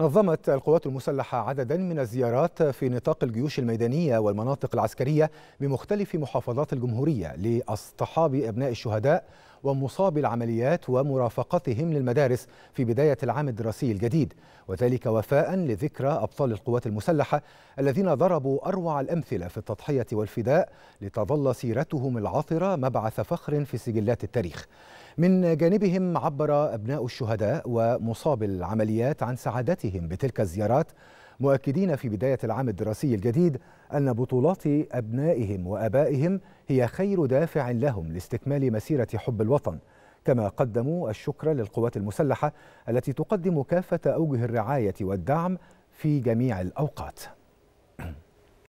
نظمت القوات المسلحة عددا من الزيارات في نطاق الجيوش الميدانية والمناطق العسكرية بمختلف محافظات الجمهورية لاصطحاب أبناء الشهداء ومصابي العمليات ومرافقتهم للمدارس في بداية العام الدراسي الجديد وذلك وفاء لذكرى أبطال القوات المسلحة الذين ضربوا أروع الأمثلة في التضحية والفداء لتظل سيرتهم العطرة مبعث فخر في سجلات التاريخ من جانبهم عبر أبناء الشهداء ومصاب العمليات عن سعادتهم بتلك الزيارات مؤكدين في بداية العام الدراسي الجديد أن بطولات أبنائهم وأبائهم هي خير دافع لهم لاستكمال مسيرة حب الوطن كما قدموا الشكر للقوات المسلحة التي تقدم كافة أوجه الرعاية والدعم في جميع الأوقات